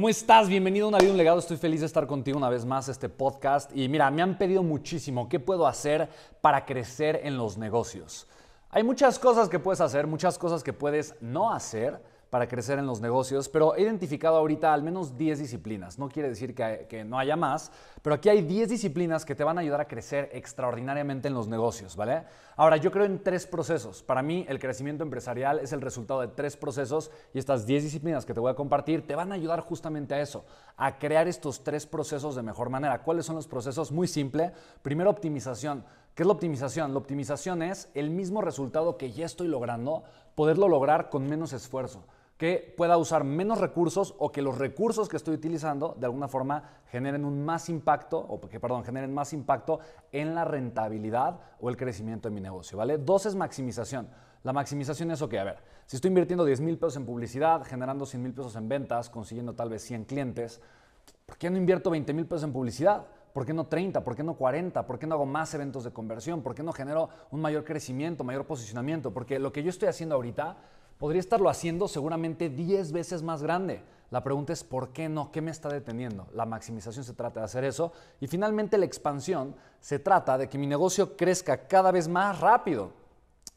¿Cómo estás? Bienvenido a Una un Legado. Estoy feliz de estar contigo una vez más este podcast. Y mira, me han pedido muchísimo qué puedo hacer para crecer en los negocios. Hay muchas cosas que puedes hacer, muchas cosas que puedes no hacer para crecer en los negocios, pero he identificado ahorita al menos 10 disciplinas. No quiere decir que, no haya más, pero aquí hay 10 disciplinas que te van a ayudar a crecer extraordinariamente en los negocios, ¿vale? Ahora, yo creo en tres procesos. Para mí, el crecimiento empresarial es el resultado de tres procesos y estas 10 disciplinas que te voy a compartir te van a ayudar justamente a eso, a crear estos tres procesos de mejor manera. ¿Cuáles son los procesos? Muy simple. Primero, optimización. ¿Qué es la optimización? La optimización es el mismo resultado que ya estoy logrando, poderlo lograr con menos esfuerzo que pueda usar menos recursos o que los recursos que estoy utilizando de alguna forma generen un más impacto o que perdón, generen más impacto en la rentabilidad o el crecimiento de mi negocio, ¿vale? Dos es maximización. La maximización es, ok, a ver, si estoy invirtiendo 10 mil pesos en publicidad, generando 100 mil pesos en ventas, consiguiendo tal vez 100 clientes, ¿por qué no invierto 20 mil pesos en publicidad? ¿Por qué no 30? ¿Por qué no 40? ¿Por qué no hago más eventos de conversión? ¿Por qué no genero un mayor crecimiento, mayor posicionamiento? Porque lo que yo estoy haciendo ahorita podría estarlo haciendo seguramente 10 veces más grande. La pregunta es ¿por qué no? ¿Qué me está deteniendo? La maximización se trata de hacer eso. Y finalmente la expansión se trata de que mi negocio crezca cada vez más rápido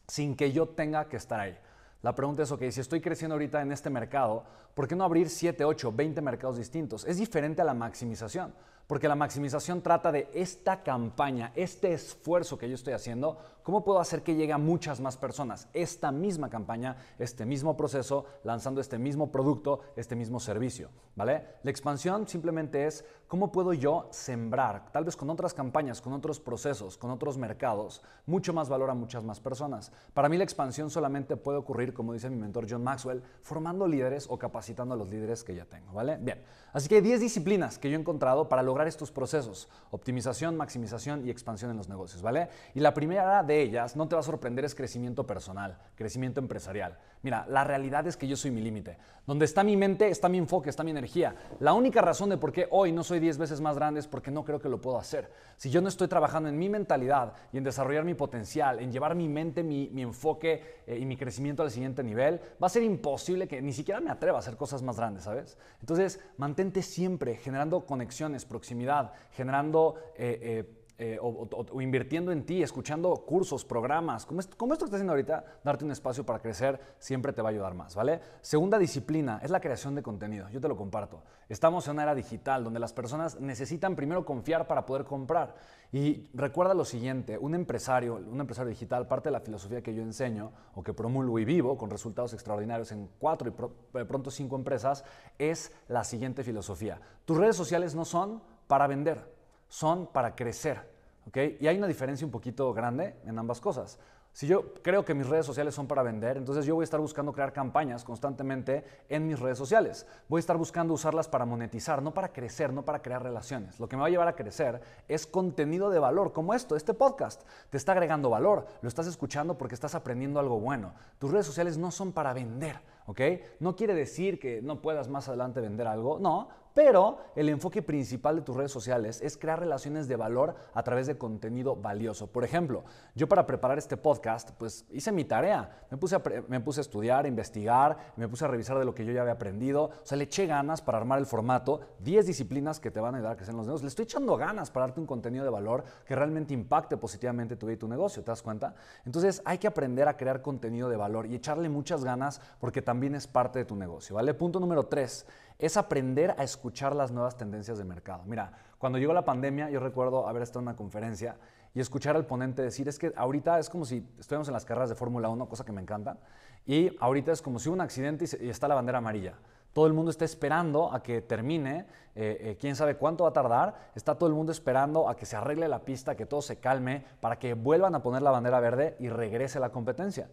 sin que yo tenga que estar ahí. La pregunta es, ok, si estoy creciendo ahorita en este mercado, ¿por qué no abrir 7, 8, 20 mercados distintos? Es diferente a la maximización. Porque la maximización trata de esta campaña, este esfuerzo que yo estoy haciendo, ¿cómo puedo hacer que llegue a muchas más personas? Esta misma campaña, este mismo proceso, lanzando este mismo producto, este mismo servicio, ¿vale? La expansión simplemente es cómo puedo yo sembrar, tal vez con otras campañas, con otros procesos, con otros mercados, mucho más valor a muchas más personas. Para mí la expansión solamente puede ocurrir, como dice mi mentor John Maxwell, formando líderes o capacitando a los líderes que ya tengo, ¿vale? Bien, así que hay 10 disciplinas que yo he encontrado para lograr estos procesos, optimización, maximización y expansión en los negocios, ¿vale? Y la primera de ellas, no te va a sorprender, es crecimiento personal, crecimiento empresarial. Mira, la realidad es que yo soy mi límite. Donde está mi mente, está mi enfoque, está mi energía. La única razón de por qué hoy no soy 10 veces más grande es porque no creo que lo puedo hacer. Si yo no estoy trabajando en mi mentalidad y en desarrollar mi potencial, en llevar mi mente, mi, enfoque eh, y mi crecimiento al siguiente nivel, va a ser imposible que ni siquiera me atreva a hacer cosas más grandes, ¿sabes? Entonces, mantente siempre generando conexiones, proximidad, generando... Eh, eh, eh, o, invirtiendo en ti, escuchando cursos, programas, como esto, que estás haciendo ahorita, darte un espacio para crecer siempre te va a ayudar más, ¿vale? Segunda disciplina es la creación de contenido. Yo te lo comparto. Estamos en una era digital donde las personas necesitan primero confiar para poder comprar. Y recuerda lo siguiente, un empresario, un empresario digital, parte de la filosofía que yo enseño o que promulgo y vivo con resultados extraordinarios en cuatro y eh, pronto cinco empresas, es la siguiente filosofía. Tus redes sociales no son para vender son para crecer. ¿okay? Y hay una diferencia un poquito grande en ambas cosas. Si yo creo que mis redes sociales son para vender, entonces yo voy a estar buscando crear campañas constantemente en mis redes sociales. Voy a estar buscando usarlas para monetizar, no para crecer, no para crear relaciones. Lo que me va a llevar a crecer es contenido de valor, como esto, este podcast. Te está agregando valor, lo estás escuchando porque estás aprendiendo algo bueno. Tus redes sociales no son para vender, ¿ok? No quiere decir que no puedas más adelante vender algo, no, pero el enfoque principal de tus redes sociales es crear relaciones de valor a través de contenido valioso. Por ejemplo, yo para preparar este podcast, pues hice mi tarea. Me puse a, estudiar, a investigar, me puse a revisar de lo que yo ya había aprendido. O sea, le eché ganas para armar el formato. 10 disciplinas que te van a ayudar a crecer en los negocios. Le estoy echando ganas para darte un contenido de valor que realmente impacte positivamente tu vida y tu negocio. ¿Te das cuenta? Entonces hay que aprender a crear contenido de valor y echarle muchas ganas porque también es parte de tu negocio. ¿Vale? Punto número 3 es aprender a escuchar las nuevas tendencias de mercado. Mira, cuando llegó la pandemia, yo recuerdo haber estado en una conferencia y escuchar al ponente decir, es que ahorita es como si estuviéramos en las carreras de Fórmula 1, cosa que me encanta, y ahorita es como si hubiera un accidente y, está la bandera amarilla. Todo el mundo está esperando a que termine, eh, eh, quién sabe cuánto va a tardar, está todo el mundo esperando a que se arregle la pista, que todo se calme, para que vuelvan a poner la bandera verde y regrese la competencia.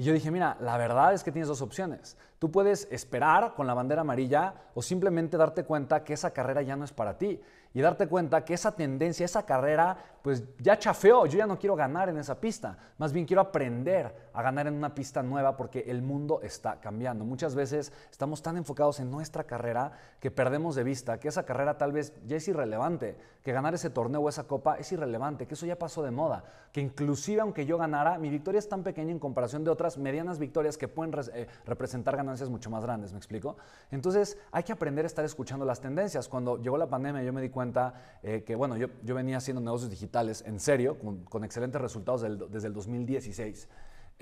Y yo dije, mira, la verdad es que tienes dos opciones. Tú puedes esperar con la bandera amarilla o simplemente darte cuenta que esa carrera ya no es para ti y darte cuenta que esa tendencia, esa carrera, pues ya chafeó, yo ya no quiero ganar en esa pista, más bien quiero aprender a ganar en una pista nueva porque el mundo está cambiando. Muchas veces estamos tan enfocados en nuestra carrera que perdemos de vista que esa carrera tal vez ya es irrelevante, que ganar ese torneo o esa copa es irrelevante, que eso ya pasó de moda, que inclusive aunque yo ganara, mi victoria es tan pequeña en comparación de otras medianas victorias que pueden eh, representar ganancias mucho más grandes, ¿me explico? Entonces hay que aprender a estar escuchando las tendencias. Cuando llegó la pandemia yo me di cuenta eh, que, bueno, yo, yo, venía haciendo negocios digitales en serio, con, excelentes resultados desde el 2016.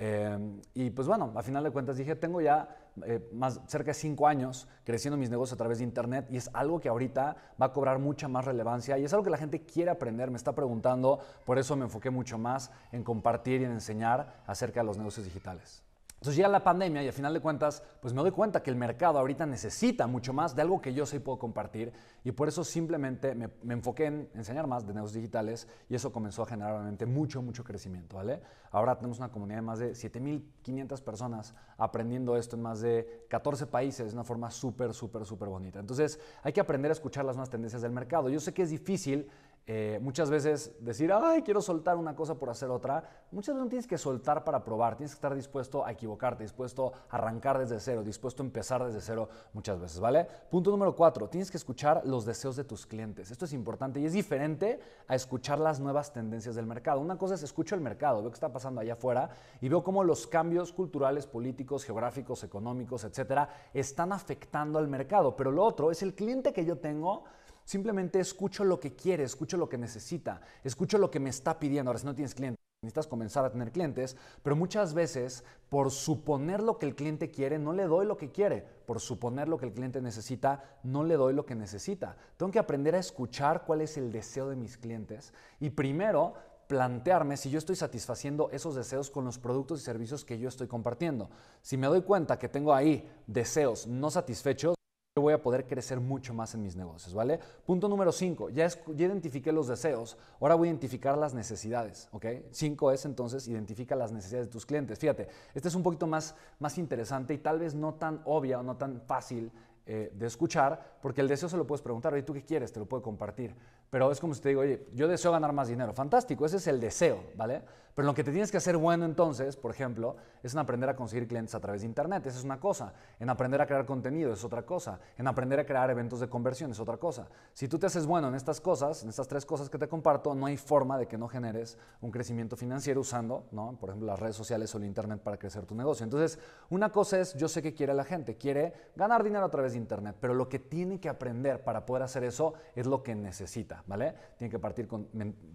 Eh, y pues bueno, a final de cuentas dije, tengo ya eh, más, cerca de cinco años creciendo mis negocios a través de Internet y es algo que ahorita va a cobrar mucha más relevancia y es algo que la gente quiere aprender, me está preguntando, por eso me enfoqué mucho más en compartir y en enseñar acerca de los negocios digitales. Entonces llega la pandemia y a final de cuentas, pues me doy cuenta que el mercado ahorita necesita mucho más de algo que yo sí puedo compartir y por eso simplemente me, enfoqué en enseñar más de negocios digitales y eso comenzó a generar realmente mucho, mucho crecimiento, ¿vale? Ahora tenemos una comunidad de más de 7.500 personas aprendiendo esto en más de 14 países de una forma súper, súper, súper bonita. Entonces hay que aprender a escuchar las nuevas tendencias del mercado. Yo sé que es difícil eh, muchas veces decir, ay, quiero soltar una cosa por hacer otra, muchas veces no tienes que soltar para probar, tienes que estar dispuesto a equivocarte, dispuesto a arrancar desde cero, dispuesto a empezar desde cero muchas veces, ¿vale? Punto número cuatro, tienes que escuchar los deseos de tus clientes. Esto es importante y es diferente a escuchar las nuevas tendencias del mercado. Una cosa es escucho el mercado, veo qué está pasando allá afuera y veo cómo los cambios culturales, políticos, geográficos, económicos, etcétera, están afectando al mercado. Pero lo otro es el cliente que yo tengo Simplemente escucho lo que quiere, escucho lo que necesita, escucho lo que me está pidiendo. Ahora, si no tienes clientes, necesitas comenzar a tener clientes, pero muchas veces por suponer lo que el cliente quiere, no le doy lo que quiere. Por suponer lo que el cliente necesita, no le doy lo que necesita. Tengo que aprender a escuchar cuál es el deseo de mis clientes y primero plantearme si yo estoy satisfaciendo esos deseos con los productos y servicios que yo estoy compartiendo. Si me doy cuenta que tengo ahí deseos no satisfechos, yo voy a poder crecer mucho más en mis negocios, ¿vale? Punto número 5, ya, identifiqué los deseos, ahora voy a identificar las necesidades, ¿ok? 5 es entonces identifica las necesidades de tus clientes. Fíjate, este es un poquito más, más interesante y tal vez no tan obvia o no tan fácil eh, de escuchar, porque el deseo se lo puedes preguntar, ¿y ¿tú qué quieres? Te lo puedo compartir. Pero es como si te digo, oye, yo deseo ganar más dinero. Fantástico, ese es el deseo, ¿vale? Pero lo que te tienes que hacer bueno entonces, por ejemplo, es en aprender a conseguir clientes a través de Internet, esa es una cosa. En aprender a crear contenido es otra cosa. En aprender a crear eventos de conversión es otra cosa. Si tú te haces bueno en estas cosas, en estas tres cosas que te comparto, no hay forma de que no generes un crecimiento financiero usando, ¿no? Por ejemplo, las redes sociales o el Internet para crecer tu negocio. Entonces, una cosa es, yo sé que quiere la gente, quiere ganar dinero a través de Internet, pero lo que tiene que aprender para poder hacer eso es lo que necesita. ¿vale? Tiene que partir con,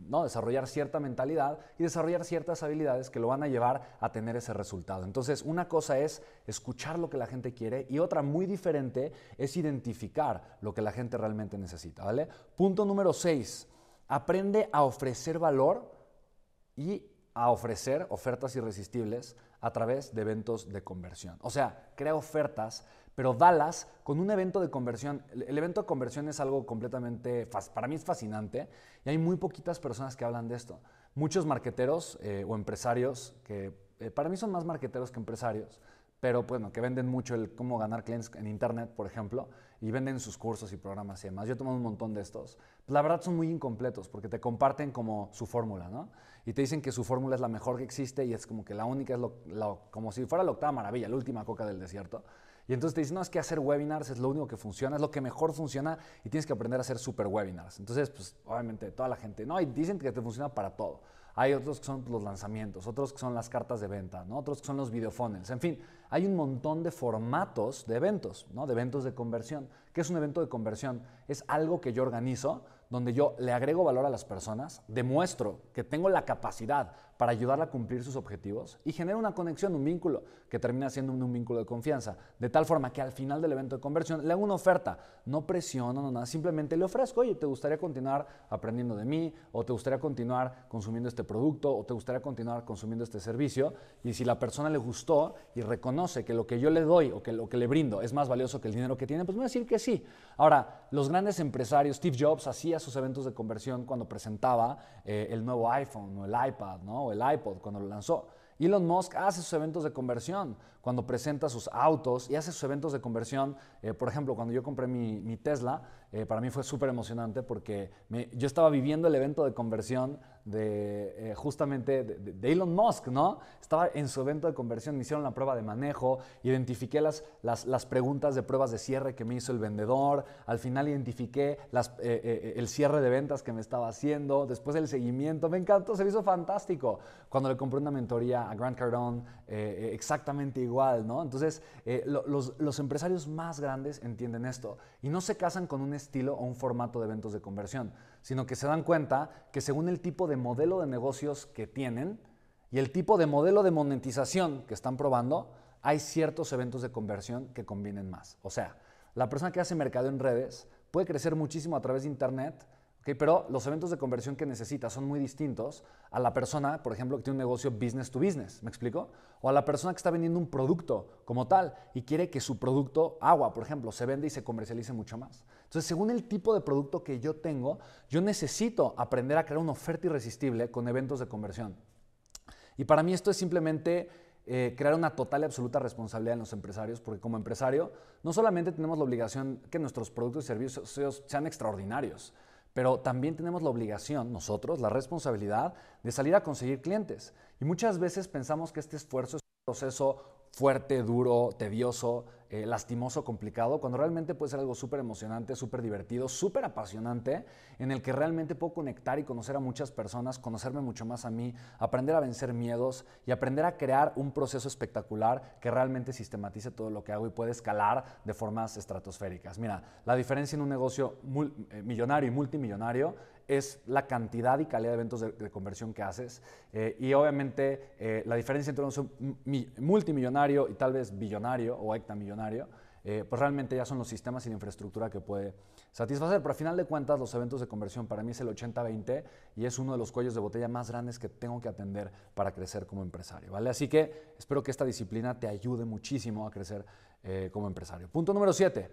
¿no? Desarrollar cierta mentalidad y desarrollar ciertas habilidades que lo van a llevar a tener ese resultado. Entonces, una cosa es escuchar lo que la gente quiere y otra muy diferente es identificar lo que la gente realmente necesita, ¿vale? Punto número 6. Aprende a ofrecer valor y a ofrecer ofertas irresistibles a través de eventos de conversión. O sea, crea ofertas pero Dallas con un evento de conversión. El evento de conversión es algo completamente, para mí es fascinante y hay muy poquitas personas que hablan de esto. Muchos marqueteros eh, o empresarios, que eh, para mí son más marqueteros que empresarios, pero bueno, que venden mucho el cómo ganar clientes en Internet, por ejemplo, y venden sus cursos y programas y demás. Yo he tomado un montón de estos. La verdad son muy incompletos porque te comparten como su fórmula, ¿no? Y te dicen que su fórmula es la mejor que existe y es como que la única es lo, como si fuera la octava maravilla, la última coca del desierto. Y entonces te dicen, no, es que hacer webinars es lo único que funciona, es lo que mejor funciona y tienes que aprender a hacer super webinars. Entonces, pues obviamente toda la gente, no, y dicen que te funciona para todo. Hay otros que son los lanzamientos, otros que son las cartas de venta, ¿no? otros que son los videofunnels. En fin, hay un montón de formatos de eventos, ¿no? de eventos de conversión. ¿Qué es un evento de conversión? Es algo que yo organizo donde yo le agrego valor a las personas, demuestro que tengo la capacidad, para ayudarla a cumplir sus objetivos y genera una conexión, un vínculo, que termina siendo un, vínculo de confianza. De tal forma que al final del evento de conversión le hago una oferta, no presiono, no nada, simplemente le ofrezco, oye, ¿te gustaría continuar aprendiendo de mí? ¿O te gustaría continuar consumiendo este producto? ¿O te gustaría continuar consumiendo este servicio? Y si la persona le gustó y reconoce que lo que yo le doy o que lo que le brindo es más valioso que el dinero que tiene, pues me va a decir que sí. Ahora, los grandes empresarios, Steve Jobs hacía sus eventos de conversión cuando presentaba eh, el nuevo iPhone o el iPad, ¿no? el iPod cuando lo lanzó. Elon Musk hace sus eventos de conversión cuando presenta sus autos y hace sus eventos de conversión. Eh, por ejemplo, cuando yo compré mi Tesla, eh, para mí fue súper emocionante porque yo estaba viviendo el evento de conversión de eh, justamente de, Elon Musk, ¿no? Estaba en su evento de conversión, me hicieron la prueba de manejo, identifiqué las, las, las preguntas de pruebas de cierre que me hizo el vendedor, al final identifiqué las, eh, el cierre de ventas que me estaba haciendo, después el seguimiento, me encantó, se hizo fantástico. Cuando le compré una mentoría a Grant Cardone, exactamente igual, ¿no? Entonces, los, los empresarios más grandes entienden esto y no se casan con un estilo o un formato de eventos de conversión, sino que se dan cuenta que según el tipo de modelo de negocios que tienen y el tipo de modelo de monetización que están probando, hay ciertos eventos de conversión que convienen más. O sea, la persona que hace mercado en redes puede crecer muchísimo a través de Internet, pero los eventos de conversión que necesita son muy distintos a la persona, por ejemplo, que tiene un negocio business to business, ¿me explico? O a la persona que está vendiendo un producto como tal y quiere que su producto, agua, por ejemplo, se vende y se comercialice mucho más. Entonces, según el tipo de producto que yo tengo, yo necesito aprender a crear una oferta irresistible con eventos de conversión. Y para mí esto es simplemente eh, crear una total y absoluta responsabilidad en los empresarios, porque como empresario no solamente tenemos la obligación que nuestros productos y servicios sean extraordinarios, pero también tenemos la obligación, nosotros, la responsabilidad de salir a conseguir clientes. Y muchas veces pensamos que este esfuerzo es un proceso fuerte, duro, tedioso, eh, lastimoso, complicado, cuando realmente puede ser algo súper emocionante, súper divertido, súper apasionante, en el que realmente puedo conectar y conocer a muchas personas, conocerme mucho más a mí, aprender a vencer miedos y aprender a crear un proceso espectacular que realmente sistematice todo lo que hago y puede escalar de formas estratosféricas. Mira, la diferencia en un negocio eh, millonario y multimillonario es la cantidad y calidad de eventos de, conversión que haces. Eh, y obviamente eh, la diferencia entre un multimillonario y tal vez billonario o hectamillonario, eh, pues realmente ya son los sistemas y la infraestructura que puede satisfacer. Pero al final de cuentas, los eventos de conversión para mí es el 80-20 y es uno de los cuellos de botella más grandes que tengo que atender para crecer como empresario. ¿vale? Así que espero que esta disciplina te ayude muchísimo a crecer como empresario. Punto número 7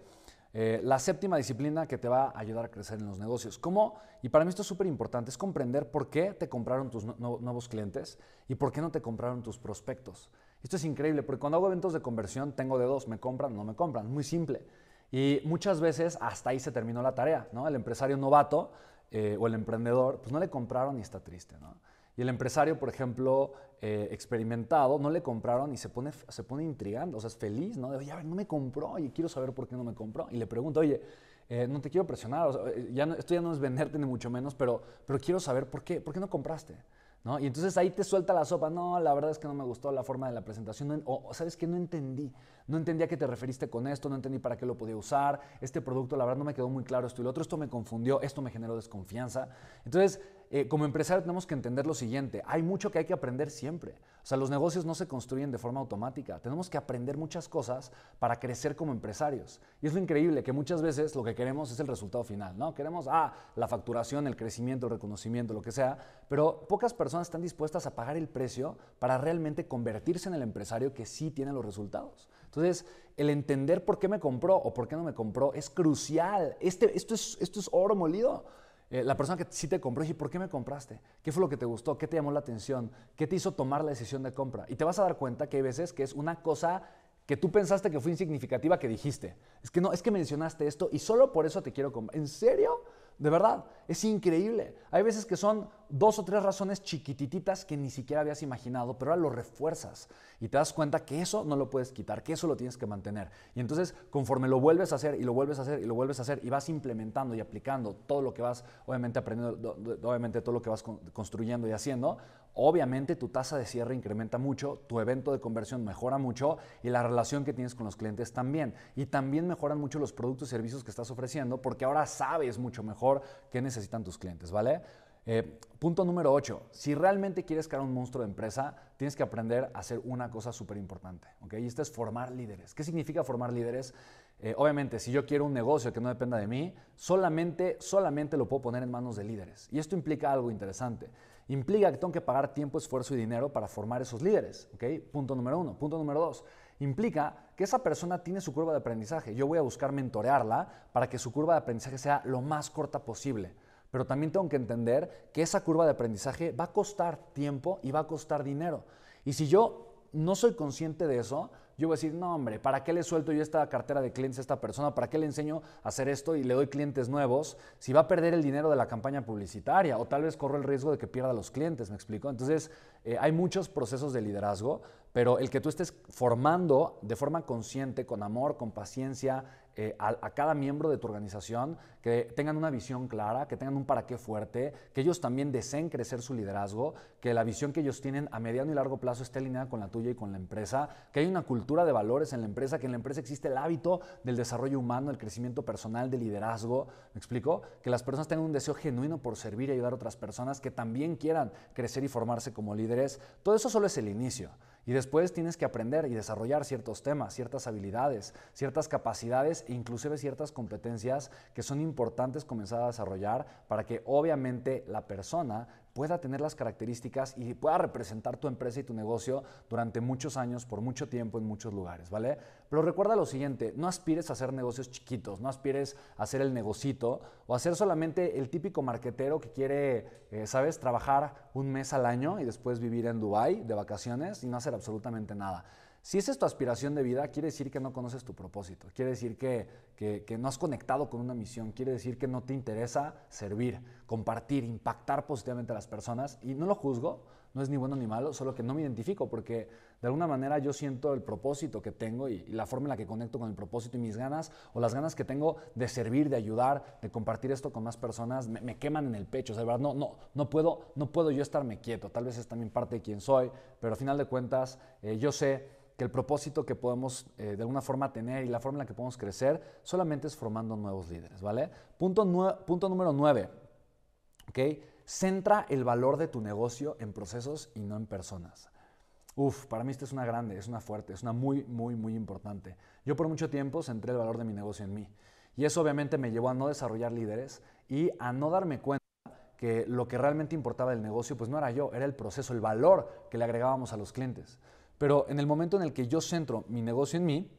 eh, la séptima disciplina que te va a ayudar a crecer en los negocios. ¿Cómo? Y para mí esto es súper importante, es comprender por qué te compraron tus nuevos clientes y por qué no te compraron tus prospectos. Esto es increíble, porque cuando hago eventos de conversión tengo de dos, me compran no me compran, muy simple. Y muchas veces hasta ahí se terminó la tarea, ¿no? El empresario novato eh, o el emprendedor, pues no le compraron y está triste, ¿no? Y el empresario, por ejemplo, eh, experimentado, no le compraron y se pone, se pone intrigando, o sea, es feliz, ¿no? De, oye, no me compró y quiero saber por qué no me compró. Y le pregunto, oye, eh, no te quiero presionar, eh, ya no, esto ya no es venderte ni mucho menos, pero, pero quiero saber por qué, por qué no compraste. ¿No? Y entonces ahí te suelta la sopa, no, la verdad es que no me gustó la forma de la presentación, o sabes que no entendí, no entendía a qué te referiste con esto, no entendí para qué lo podía usar, este producto la verdad no me quedó muy claro esto y lo otro, esto me confundió, esto me generó desconfianza. Entonces, eh, como empresario tenemos que entender lo siguiente, hay mucho que hay que aprender siempre. O sea, los negocios no se construyen de forma automática, tenemos que aprender muchas cosas para crecer como empresarios. Y es lo increíble que muchas veces lo que queremos es el resultado final, ¿no? Queremos, ah, la facturación, el crecimiento, el reconocimiento, lo que sea, pero pocas personas están dispuestas a pagar el precio para realmente convertirse en el empresario que sí tiene los resultados. Entonces, el entender por qué me compró o por qué no me compró es crucial. Este, esto es oro molido. Eh, la persona que sí te compró, dije, ¿por qué me compraste? ¿Qué fue lo que te gustó? ¿Qué te llamó la atención? ¿Qué te hizo tomar la decisión de compra? Y te vas a dar cuenta que hay veces que es una cosa que tú pensaste que fue insignificativa que dijiste. Es que no, es que mencionaste esto y solo por eso te quiero comprar. ¿En serio? De verdad, es increíble. Hay veces que son dos o tres razones chiquititas que ni siquiera habías imaginado, pero ahora lo refuerzas y te das cuenta que eso no lo puedes quitar, que eso lo tienes que mantener. Y entonces, conforme lo vuelves a hacer y lo vuelves a hacer y lo vuelves a hacer y vas implementando y aplicando todo lo que vas, obviamente, aprendiendo, obviamente todo lo que vas construyendo y haciendo, obviamente tu tasa de cierre incrementa mucho, tu evento de conversión mejora mucho y la relación que tienes con los clientes también. Y también mejoran mucho los productos y servicios que estás ofreciendo porque ahora sabes mucho mejor qué necesitan tus clientes, ¿vale? Eh, punto número 8. Si realmente quieres crear un monstruo de empresa, tienes que aprender a hacer una cosa súper importante. ¿ok? Y esto es formar líderes. ¿Qué significa formar líderes? Eh, obviamente, si yo quiero un negocio que no dependa de mí, solamente, solamente lo puedo poner en manos de líderes. Y esto implica algo interesante implica que tengo que pagar tiempo, esfuerzo y dinero para formar esos líderes. Punto número uno. Punto número dos. Implica que esa persona tiene su curva de aprendizaje. Yo voy a buscar mentorearla para que su curva de aprendizaje sea lo más corta posible. Pero también tengo que entender que esa curva de aprendizaje va a costar tiempo y va a costar dinero. Y si yo no soy consciente de eso, yo voy a decir, no hombre, ¿para qué le suelto yo esta cartera de clientes a esta persona? ¿Para qué le enseño a hacer esto y le doy clientes nuevos? Si va a perder el dinero de la campaña publicitaria o tal vez corro el riesgo de que pierda los clientes, ¿me explico? Entonces, eh, hay muchos procesos de liderazgo pero el que tú estés formando de forma consciente, con amor, con paciencia, eh, a, cada miembro de tu organización, que tengan una visión clara, que tengan un para qué fuerte, que ellos también deseen crecer su liderazgo, que la visión que ellos tienen a mediano y largo plazo esté alineada con la tuya y con la empresa, que hay una cultura de valores en la empresa, que en la empresa existe el hábito del desarrollo humano, el crecimiento personal, de liderazgo, ¿me explico? Que las personas tengan un deseo genuino por servir y ayudar a otras personas, que también quieran crecer y formarse como líderes. Todo eso solo es el inicio. Y después tienes que aprender y desarrollar ciertos temas, ciertas habilidades, ciertas capacidades e inclusive ciertas competencias que son importantes comenzar a desarrollar para que obviamente la persona pueda tener las características y pueda representar tu empresa y tu negocio durante muchos años, por mucho tiempo, en muchos lugares, ¿vale? Pero recuerda lo siguiente, no aspires a hacer negocios chiquitos, no aspires a hacer el negocito o a ser solamente el típico marquetero que quiere, eh, ¿sabes?, trabajar un mes al año y después vivir en Dubái de vacaciones y no hacer absolutamente nada. Si esa es tu aspiración de vida, quiere decir que no conoces tu propósito, quiere decir que, que, no has conectado con una misión, quiere decir que no te interesa servir, compartir, impactar positivamente a las personas. Y no lo juzgo, no es ni bueno ni malo, solo que no me identifico porque de alguna manera yo siento el propósito que tengo y, la forma en la que conecto con el propósito y mis ganas o las ganas que tengo de servir, de ayudar, de compartir esto con más personas, me, queman en el pecho. verdad, no, no, no, puedo, no puedo yo estarme quieto. Tal vez es también parte de quien soy, pero al final de cuentas eh, yo sé el propósito que podemos eh, de alguna forma tener y la forma en la que podemos crecer solamente es formando nuevos líderes, ¿vale? Punto, punto número 9, ¿ok? Centra el valor de tu negocio en procesos y no en personas. Uf, para mí esta es una grande, es una fuerte, es una muy, muy, muy importante. Yo por mucho tiempo centré el valor de mi negocio en mí. Y eso obviamente me llevó a no desarrollar líderes y a no darme cuenta que lo que realmente importaba del negocio pues no era yo, era el proceso, el valor que le agregábamos a los clientes. Pero en el momento en el que yo centro mi negocio en mí,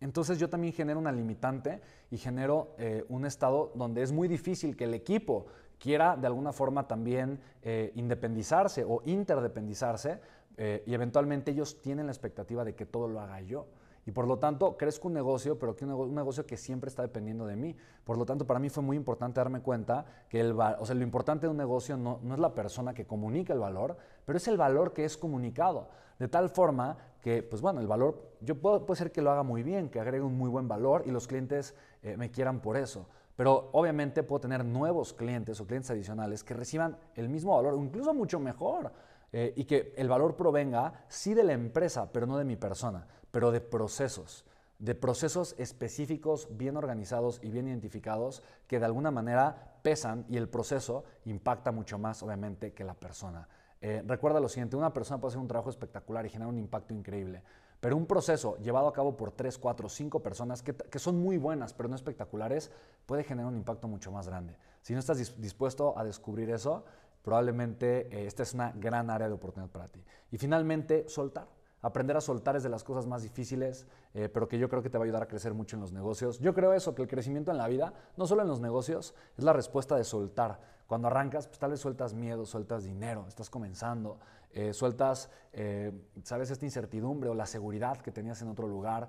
entonces yo también genero una limitante y genero eh, un estado donde es muy difícil que el equipo quiera de alguna forma también eh, independizarse o interdependizarse eh, y eventualmente ellos tienen la expectativa de que todo lo haga yo y por lo tanto crezco un negocio, pero que un, negocio, que siempre está dependiendo de mí. Por lo tanto, para mí fue muy importante darme cuenta que el, o sea, lo importante de un negocio no, es la persona que comunica el valor, pero es el valor que es comunicado. De tal forma que, pues bueno, el valor, yo puedo, puede ser que lo haga muy bien, que agregue un muy buen valor y los clientes eh, me quieran por eso. Pero obviamente puedo tener nuevos clientes o clientes adicionales que reciban el mismo valor, incluso mucho mejor. Eh, y que el valor provenga sí de la empresa, pero no de mi persona pero de procesos, de procesos específicos bien organizados y bien identificados que de alguna manera pesan y el proceso impacta mucho más obviamente que la persona. Eh, recuerda lo siguiente, una persona puede hacer un trabajo espectacular y generar un impacto increíble, pero un proceso llevado a cabo por 3, 4, 5 personas que, son muy buenas pero no espectaculares puede generar un impacto mucho más grande. Si no estás dispuesto a descubrir eso, probablemente eh, esta es una gran área de oportunidad para ti. Y finalmente, soltar Aprender a soltar es de las cosas más difíciles, eh, pero que yo creo que te va a ayudar a crecer mucho en los negocios. Yo creo eso, que el crecimiento en la vida, no solo en los negocios, es la respuesta de soltar. Cuando arrancas, pues tal vez sueltas miedo, sueltas dinero, estás comenzando, eh, sueltas, eh, sabes, esta incertidumbre o la seguridad que tenías en otro lugar,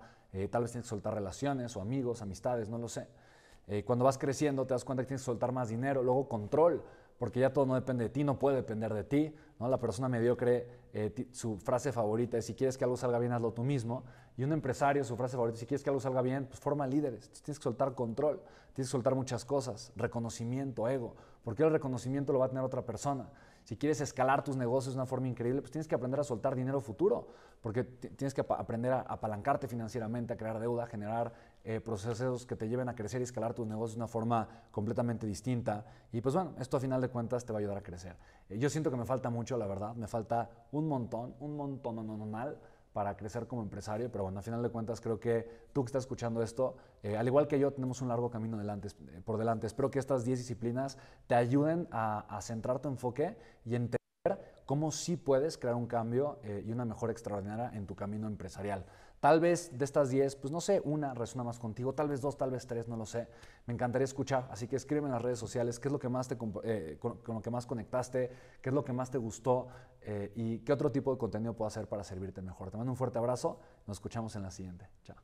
tal vez tienes que soltar relaciones o amigos, amistades, no lo sé. cuando vas creciendo te das cuenta que tienes que soltar más dinero, luego control, porque ya todo no depende de ti, no puede depender de ti. La persona mediocre, eh, su frase favorita es, si quieres que algo salga bien, hazlo tú mismo. Y un empresario, su frase favorita, si quieres que algo salga bien, pues forma líderes. Tienes que soltar control, tienes que soltar muchas cosas, reconocimiento, ego, porque el reconocimiento lo va a tener otra persona. Si quieres escalar tus negocios de una forma increíble, pues tienes que aprender a soltar dinero futuro, porque tienes que aprender a apalancarte financieramente, a crear deuda, a generar eh, procesos que te lleven a crecer y escalar tus negocios de una forma completamente distinta. Y pues bueno, esto a final de cuentas te va a ayudar a crecer. Eh, yo siento que me falta mucho, la verdad, me falta un montón, un montón anormal para crecer como empresario, pero bueno, a final de cuentas creo que tú que estás escuchando esto, eh, al igual que yo, tenemos un largo camino por delante. Espero que estas 10 disciplinas te ayuden a, centrar tu enfoque y entender cómo sí puedes crear un cambio y una mejora extraordinaria en tu camino empresarial. Tal vez de estas 10, pues no sé, una resuena más contigo, tal vez dos, tal vez tres, no lo sé. Me encantaría escuchar, así que escríbeme en las redes sociales qué es lo que más te, eh, con, lo que más conectaste, qué es lo que más te gustó eh, y qué otro tipo de contenido puedo hacer para servirte mejor. Te mando un fuerte abrazo, nos escuchamos en la siguiente. Chao.